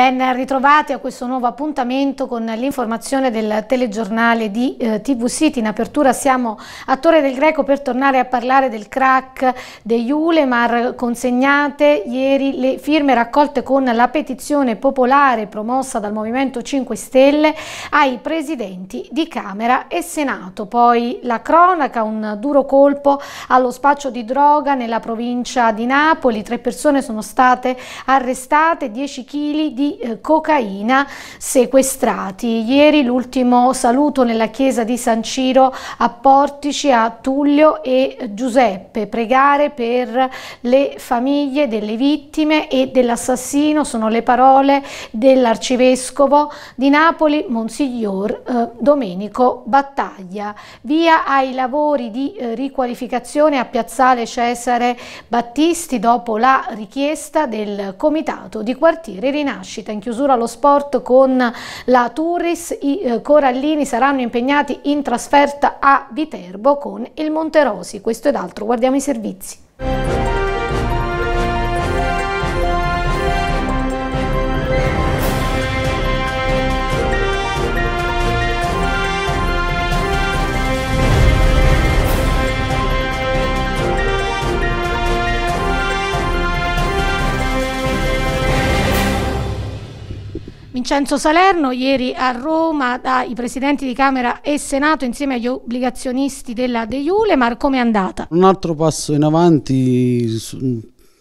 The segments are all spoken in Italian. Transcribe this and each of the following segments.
Ben ritrovati a questo nuovo appuntamento con l'informazione del telegiornale di eh, TV City. In apertura siamo a Torre del Greco per tornare a parlare del crack degli Ulemar consegnate ieri le firme raccolte con la petizione popolare promossa dal Movimento 5 Stelle ai presidenti di Camera e Senato. Poi la cronaca, un duro colpo allo spaccio di droga nella provincia di Napoli. Tre persone sono state arrestate, 10 kg di eh, cocaina sequestrati. Ieri l'ultimo saluto nella chiesa di San Ciro a Portici a Tullio e Giuseppe, pregare per le famiglie delle vittime e dell'assassino, sono le parole dell'arcivescovo di Napoli, Monsignor eh, Domenico Battaglia. Via ai lavori di eh, riqualificazione a Piazzale Cesare Battisti dopo la richiesta del Comitato di Quartiere Rinascita crescita. In chiusura lo sport con la Turris, i eh, Corallini saranno impegnati in trasferta a Viterbo con il Monterosi. Questo ed altro, guardiamo i servizi. Vincenzo Salerno, ieri a Roma dai presidenti di Camera e Senato insieme agli obbligazionisti della De Iule, ma come è andata? Un altro passo in avanti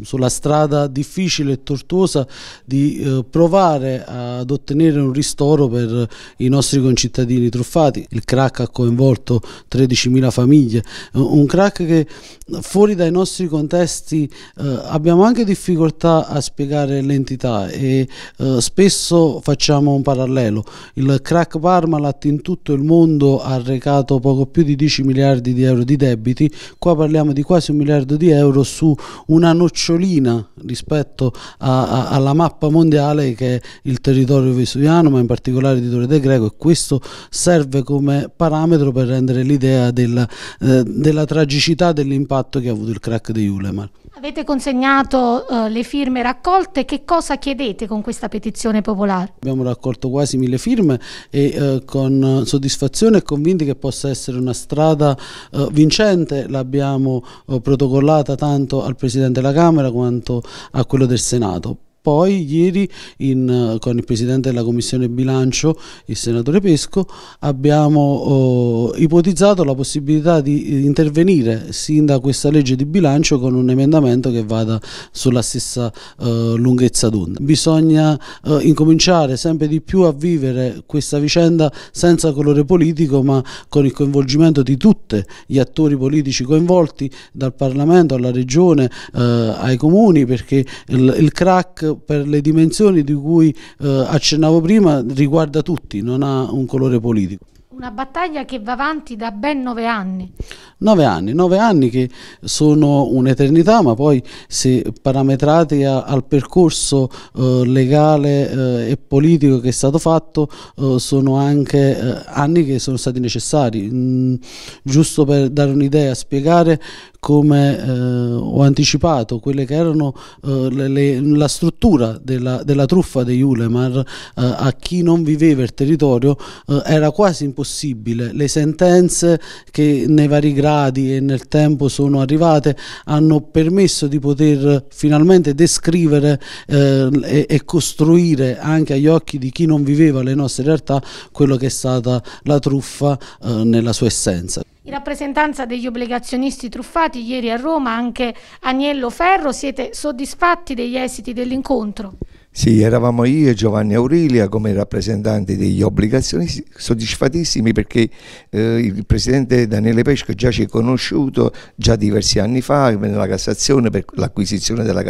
sulla strada difficile e tortuosa di eh, provare ad ottenere un ristoro per i nostri concittadini truffati. Il crack ha coinvolto 13.000 famiglie, eh, un crack che fuori dai nostri contesti eh, abbiamo anche difficoltà a spiegare l'entità e eh, spesso facciamo un parallelo. Il crack Parmalat in tutto il mondo ha recato poco più di 10 miliardi di euro di debiti, qua parliamo di quasi un miliardo di euro su una nocciola nocciolina rispetto a, a, alla mappa mondiale che è il territorio vesuviano, ma in particolare di Torre De Greco e questo serve come parametro per rendere l'idea della, eh, della tragicità dell'impatto che ha avuto il crack di Ulemar. Avete consegnato uh, le firme raccolte, che cosa chiedete con questa petizione popolare? Abbiamo raccolto quasi mille firme e uh, con soddisfazione e convinti che possa essere una strada uh, vincente, l'abbiamo protocollata tanto al Presidente della Camera, Camera quanto a quello del Senato poi ieri in, eh, con il Presidente della Commissione Bilancio, il Senatore Pesco, abbiamo eh, ipotizzato la possibilità di eh, intervenire sin da questa legge di bilancio con un emendamento che vada sulla stessa eh, lunghezza d'onda. Bisogna eh, incominciare sempre di più a vivere questa vicenda senza colore politico ma con il coinvolgimento di tutti gli attori politici coinvolti dal Parlamento alla Regione eh, ai comuni perché il, il crack per le dimensioni di cui eh, accennavo prima riguarda tutti, non ha un colore politico. Una battaglia che va avanti da ben nove anni. Nove anni, nove anni che sono un'eternità, ma poi se parametrati a, al percorso eh, legale eh, e politico che è stato fatto, eh, sono anche eh, anni che sono stati necessari. Mm, giusto per dare un'idea, spiegare come eh, ho anticipato quelle che erano eh, le, le, la struttura della, della truffa degli Ulemar eh, a chi non viveva il territorio eh, era quasi impossibile. Le sentenze che nei vari gradi e nel tempo sono arrivate hanno permesso di poter finalmente descrivere eh, e, e costruire anche agli occhi di chi non viveva le nostre realtà quello che è stata la truffa eh, nella sua essenza. In rappresentanza degli obbligazionisti truffati ieri a Roma anche Agnello Ferro, siete soddisfatti degli esiti dell'incontro? Sì, eravamo io e Giovanni Aurilia come rappresentanti degli obbligazionisti, soddisfatissimi perché eh, il presidente Daniele Pesco già ci è conosciuto già diversi anni fa nella Cassazione per l'acquisizione della,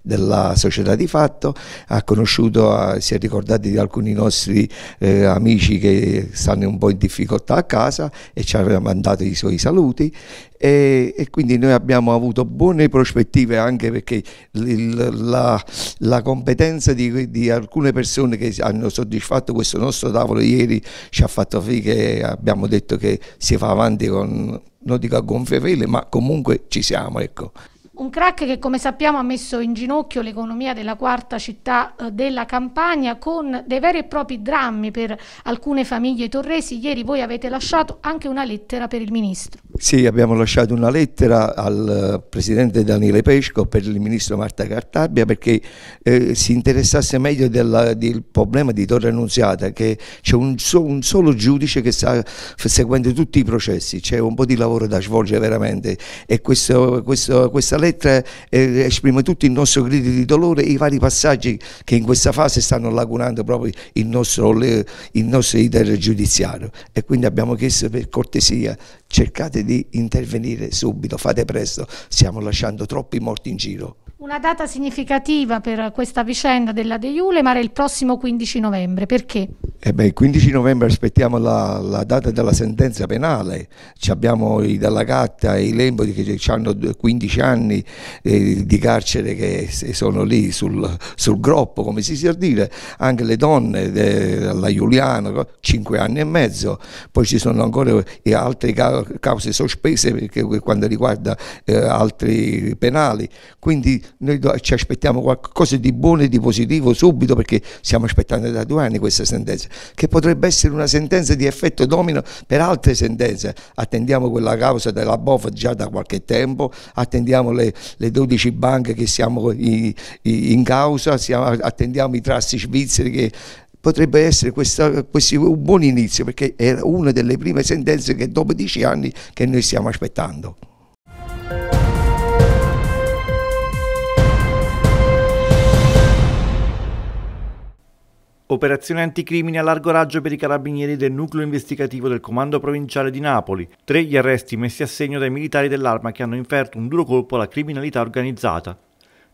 della, società di fatto, ha conosciuto, si è ricordati di alcuni nostri eh, amici che stanno un po' in difficoltà a casa e ci aveva mandato i suoi saluti e, e, quindi noi abbiamo avuto buone prospettive anche perché il, la, la, competenza di, di, alcune persone che hanno soddisfatto questo nostro tavolo ieri ci ha fatto sì che abbiamo detto che si fa avanti con, non dico a gonfie vele, ma comunque ci siamo. Ecco. Un crack che come sappiamo ha messo in ginocchio l'economia della quarta città eh, della Campania con dei veri e propri drammi per alcune famiglie torresi. Ieri voi avete lasciato anche una lettera per il Ministro. Sì, abbiamo lasciato una lettera al eh, Presidente Daniele Pesco per il Ministro Marta Cartabia perché eh, si interessasse meglio della, del problema di Torre Annunziata che c'è un, so, un, solo giudice che sta seguendo tutti i processi, c'è un po' di lavoro da svolgere veramente e questo, questo, questa lettera lettera eh, esprime tutto il nostro grido di dolore e i vari passaggi che in questa fase stanno lagunando proprio il nostro, le, il nostro iter giudiziario. E quindi abbiamo chiesto per cortesia, cercate di intervenire subito, fate presto, stiamo lasciando troppi morti in giro. Una data significativa per questa vicenda della De ma era il prossimo 15 novembre, perché? Eh beh, il 15 novembre aspettiamo la, la, data della sentenza penale, Ci abbiamo i Dalla Gatta e i Lembodi che hanno 15 anni eh, di carcere che sono lì sul, sul, groppo, come si sa dire, anche le donne, de, eh, la Giuliano, 5 anni e mezzo, poi ci sono ancora eh, altre cause sospese per quanto riguarda eh, altri penali, quindi noi ci aspettiamo qualcosa di buono e di positivo subito perché stiamo aspettando da due anni questa sentenza, che potrebbe essere una sentenza di effetto domino per altre sentenze. Attendiamo quella causa della BOF già da qualche tempo, attendiamo le, le 12 banche che siamo in, in causa, siamo, attendiamo i trust svizzeri che potrebbe essere questa, questo, un buon inizio perché era una delle prime sentenze che dopo dieci anni che noi stiamo aspettando. Operazione anticrimine a largo raggio per i carabinieri del nucleo investigativo del Comando Provinciale di Napoli. Tre gli arresti messi a segno dai militari dell'arma che hanno inferto un duro colpo alla criminalità organizzata.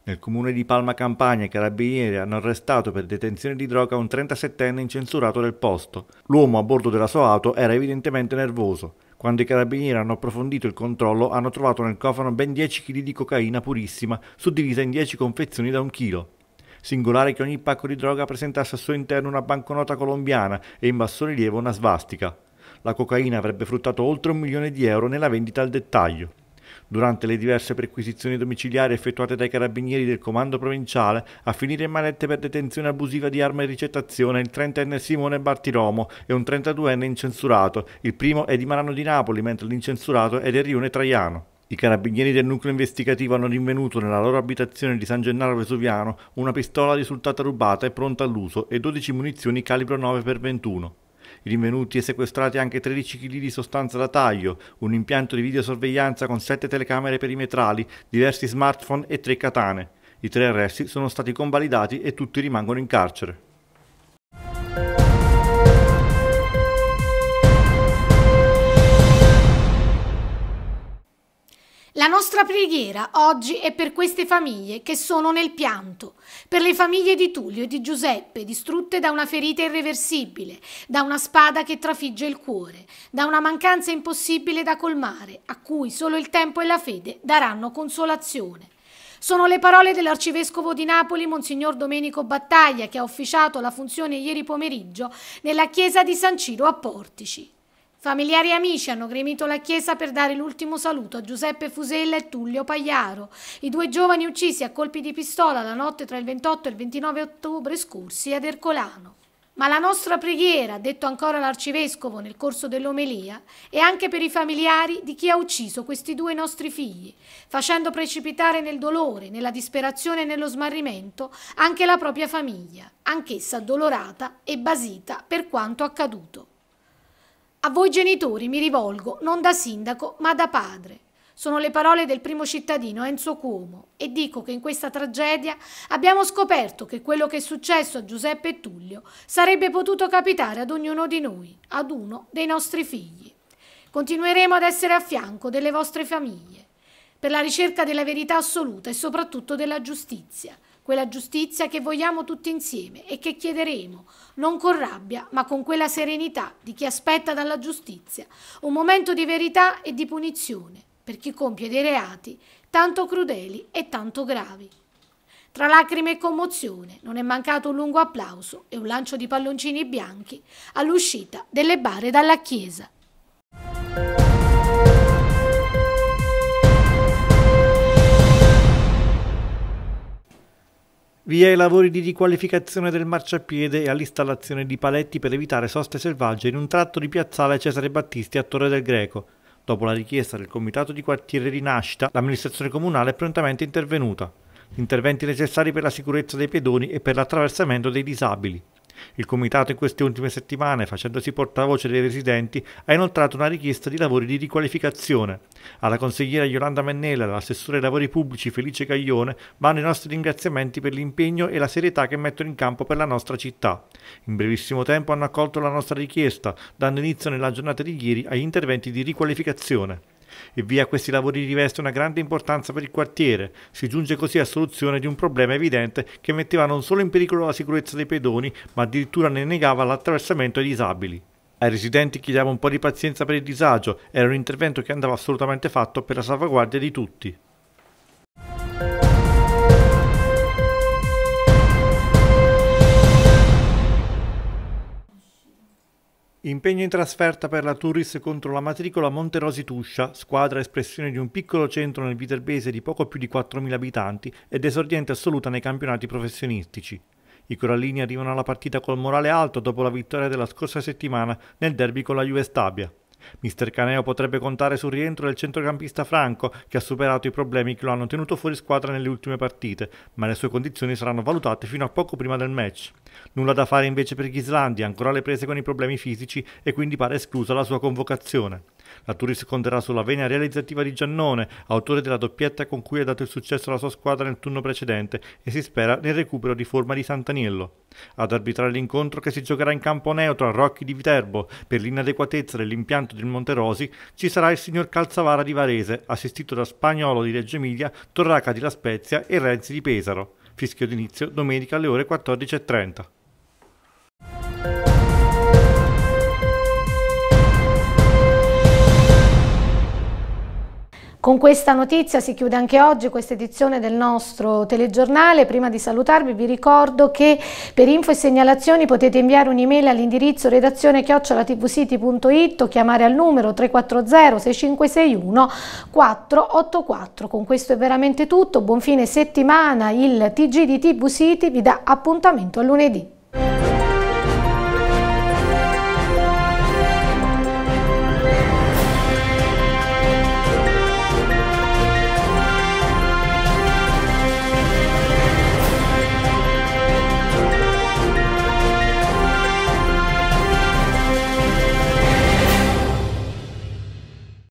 Nel comune di Palma Campania i carabinieri hanno arrestato per detenzione di droga un 37enne incensurato del posto. L'uomo a bordo della sua auto era evidentemente nervoso. Quando i carabinieri hanno approfondito il controllo hanno trovato nel cofano ben 10 kg di cocaina purissima, suddivisa in 10 confezioni da un chilo. Singolare che ogni pacco di droga presentasse al suo interno una banconota colombiana e in basso rilievo una svastica. La cocaina avrebbe fruttato oltre un milione di euro nella vendita al dettaglio. Durante le diverse perquisizioni domiciliari effettuate dai carabinieri del comando provinciale, a finire in manette per detenzione abusiva di arma e ricettazione il trentenne Simone Bartiromo e un trentaduenne incensurato, il primo è di Marano di Napoli, mentre l'incensurato è del Rione Traiano. I carabinieri del nucleo investigativo hanno rinvenuto nella loro abitazione di San Gennaro Vesuviano una pistola risultata rubata e pronta all'uso e 12 munizioni calibro 9x21. I rinvenuti e sequestrati anche 13 kg di sostanza da taglio, un impianto di videosorveglianza con 7 telecamere perimetrali, diversi smartphone e 3 katane. I tre arresti sono stati convalidati e tutti rimangono in carcere. La nostra preghiera oggi è per queste famiglie che sono nel pianto, per le famiglie di Tullio e di Giuseppe distrutte da una ferita irreversibile, da una spada che trafigge il cuore, da una mancanza impossibile da colmare, a cui solo il tempo e la fede daranno consolazione. Sono le parole dell'arcivescovo di Napoli, Monsignor Domenico Battaglia, che ha officiato la funzione ieri pomeriggio nella chiesa di San Ciro a Portici. Familiari e amici hanno gremito la chiesa per dare l'ultimo saluto a Giuseppe Fusella e Tullio Pagliaro, i due giovani uccisi a colpi di pistola la notte tra il 28 e il 29 ottobre scorsi ad Ercolano. Ma la nostra preghiera, detto ancora l'arcivescovo nel corso dell'omelia, è anche per i familiari di chi ha ucciso questi due nostri figli, facendo precipitare nel dolore, nella disperazione e nello smarrimento anche la propria famiglia, anch'essa addolorata e basita per quanto accaduto. A voi genitori mi rivolgo non da sindaco ma da padre. Sono le parole del primo cittadino Enzo Cuomo e dico che in questa tragedia abbiamo scoperto che quello che è successo a Giuseppe e Tullio sarebbe potuto capitare ad ognuno di noi, ad uno dei nostri figli. Continueremo ad essere a fianco delle vostre famiglie per la ricerca della verità assoluta e soprattutto della giustizia, quella giustizia che vogliamo tutti insieme e che chiederemo, non con rabbia, ma con quella serenità di chi aspetta dalla giustizia, un momento di verità e di punizione per chi compie dei reati tanto crudeli e tanto gravi. Tra lacrime e commozione non è mancato un lungo applauso e un lancio di palloncini bianchi all'uscita delle bare dalla chiesa. via i lavori di riqualificazione del marciapiede e all'installazione di paletti per evitare soste selvagge in un tratto di piazzale Cesare Battisti a Torre del Greco. Dopo la richiesta del comitato di quartiere Rinascita, l'amministrazione comunale è prontamente intervenuta. interventi necessari per la sicurezza dei pedoni e per l'attraversamento dei disabili. Il comitato in queste ultime settimane, facendosi portavoce dei residenti, ha inoltrato una richiesta di lavori di riqualificazione. Alla consigliera Yolanda Mennella e all'assessore ai lavori pubblici Felice Caglione vanno i nostri ringraziamenti per l'impegno e la serietà che mettono in campo per la nostra città. In brevissimo tempo hanno accolto la nostra richiesta, dando inizio nella giornata di ieri agli interventi di riqualificazione. E via questi lavori riveste una grande importanza per il quartiere. Si giunge così a soluzione di un problema evidente che metteva non solo in pericolo la sicurezza dei pedoni, ma addirittura ne negava l'attraversamento ai disabili. Ai residenti chiediamo un po' di pazienza per il disagio, era un intervento che andava assolutamente fatto per la salvaguardia di tutti. Impegno in trasferta per la Turris contro la matricola Monterosi Tuscia, squadra espressione di un piccolo centro nel Viterbese di poco più di 4.000 abitanti ed esordiente assoluta nei campionati professionistici. I corallini arrivano alla partita col morale alto dopo la vittoria della scorsa settimana nel derby con la Juve Stabia. Mister Caneo potrebbe contare sul rientro del centrocampista Franco, che ha superato i problemi che lo hanno tenuto fuori squadra nelle ultime partite, ma le sue condizioni saranno valutate fino a poco prima del match. Nulla da fare invece per Ghislandi, ancora alle prese con i problemi fisici e quindi pare esclusa la sua convocazione. La Turis conterà sulla vena realizzativa di Giannone, autore della doppietta con cui ha dato il successo alla sua squadra nel turno precedente e si spera nel recupero di forma di Santaniello. Ad arbitrare l'incontro che si giocherà in campo neutro a Rocchi di Viterbo per l'inadeguatezza dell'impianto del Monterosi ci sarà il signor Calzavara di Varese, assistito da Spagnolo di Reggio Emilia, Torraca di La Spezia e Renzi di Pesaro. Fischio d'inizio domenica alle ore 14.30. Con questa notizia si chiude anche oggi questa edizione del nostro telegiornale. Prima di salutarvi vi ricordo che per info e segnalazioni potete inviare un'email all'indirizzo redazione chiocciolatvsiti.it o chiamare al numero 340 6561 484. Con questo è veramente tutto. Buon fine settimana. Il TG di TV City vi dà appuntamento a lunedì.